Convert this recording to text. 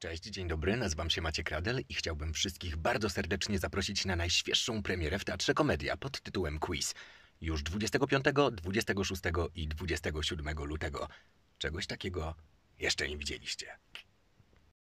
Cześć, dzień dobry, nazywam się Maciek Radel i chciałbym wszystkich bardzo serdecznie zaprosić na najświeższą premierę w Teatrze Komedia pod tytułem Quiz. Już 25, 26 i 27 lutego. Czegoś takiego jeszcze nie widzieliście.